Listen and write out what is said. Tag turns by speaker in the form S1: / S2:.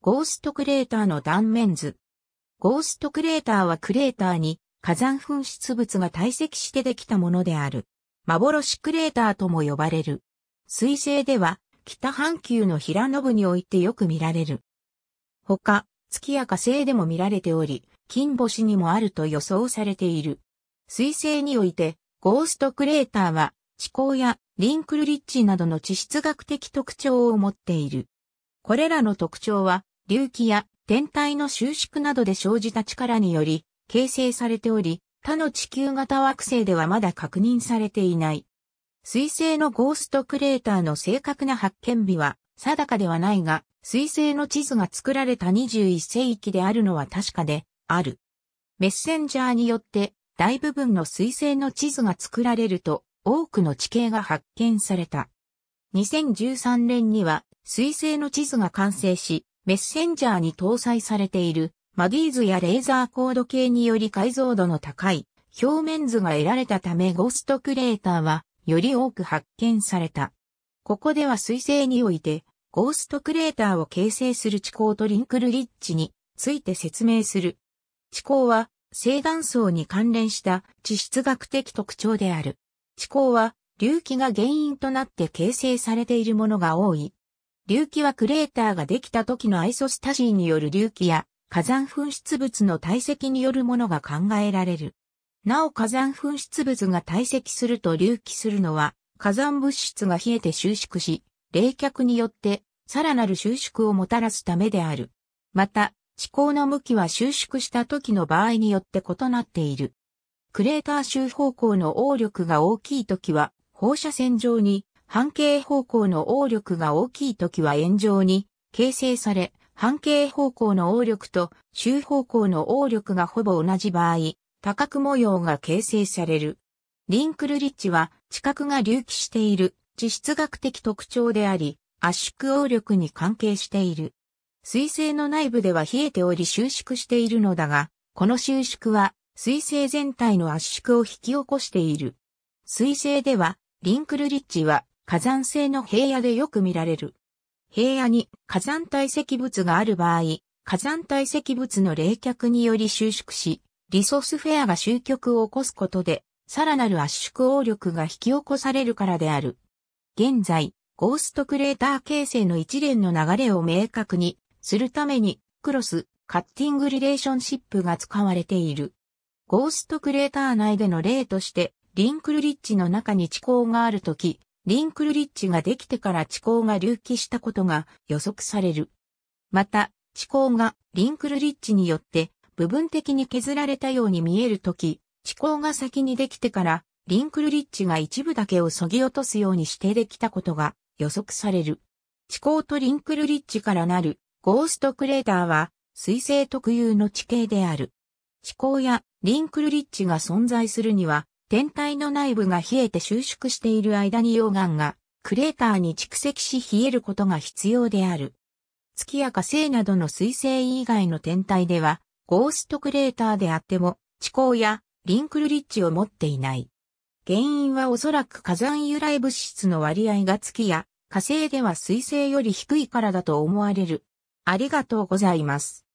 S1: ゴーストクレーターの断面図。ゴーストクレーターはクレーターに火山噴出物が堆積してできたものである。幻クレーターとも呼ばれる。水星では北半球の平野部においてよく見られる。他、月や火星でも見られており、金星にもあると予想されている。水星において、ゴーストクレーターは、地高やリンクルリッチなどの地質学的特徴を持っている。これらの特徴は、隆起や天体の収縮などで生じた力により形成されており、他の地球型惑星ではまだ確認されていない。水星のゴーストクレーターの正確な発見日は定かではないが、水星の地図が作られた21世紀であるのは確かである。メッセンジャーによって大部分の水星の地図が作られると多くの地形が発見された。2013年には水星の地図が完成し、メッセンジャーに搭載されているマギーズやレーザーコード系により解像度の高い表面図が得られたためゴーストクレーターはより多く発見された。ここでは水星においてゴーストクレーターを形成する地高とリンクルリッチについて説明する。地高は正断層に関連した地質学的特徴である。地高は隆起が原因となって形成されているものが多い。隆起はクレーターができた時のアイソスタシーによる隆起や火山噴出物の堆積によるものが考えられる。なお火山噴出物が堆積すると隆起するのは火山物質が冷えて収縮し、冷却によってさらなる収縮をもたらすためである。また、地高の向きは収縮した時の場合によって異なっている。クレーター周方向の応力が大きい時は放射線状に半径方向の応力が大きい時は円状に形成され、半径方向の応力と周方向の応力がほぼ同じ場合、多角模様が形成される。リンクルリッチは地殻が隆起している地質学的特徴であり、圧縮応力に関係している。水星の内部では冷えており収縮しているのだが、この収縮は水星全体の圧縮を引き起こしている。水星では、リンクルリッチは火山性の平野でよく見られる。平野に火山堆積物がある場合、火山堆積物の冷却により収縮し、リソスフェアが終局を起こすことで、さらなる圧縮応力が引き起こされるからである。現在、ゴーストクレーター形成の一連の流れを明確にするために、クロス、カッティングリレーションシップが使われている。ゴーストクレーター内での例として、リンクルリッジの中に地溝があるとき、リンクルリッチができてから地高が隆起したことが予測される。また、地高がリンクルリッチによって部分的に削られたように見えるとき、地高が先にできてからリンクルリッチが一部だけを削ぎ落とすようにしてできたことが予測される。地高とリンクルリッチからなるゴーストクレーターは水星特有の地形である。地高やリンクルリッチが存在するには天体の内部が冷えて収縮している間に溶岩がクレーターに蓄積し冷えることが必要である。月や火星などの水星以外の天体では、ゴーストクレーターであっても、地高やリンクルリッチを持っていない。原因はおそらく火山由来物質の割合が月や火星では水星より低いからだと思われる。ありがとうございます。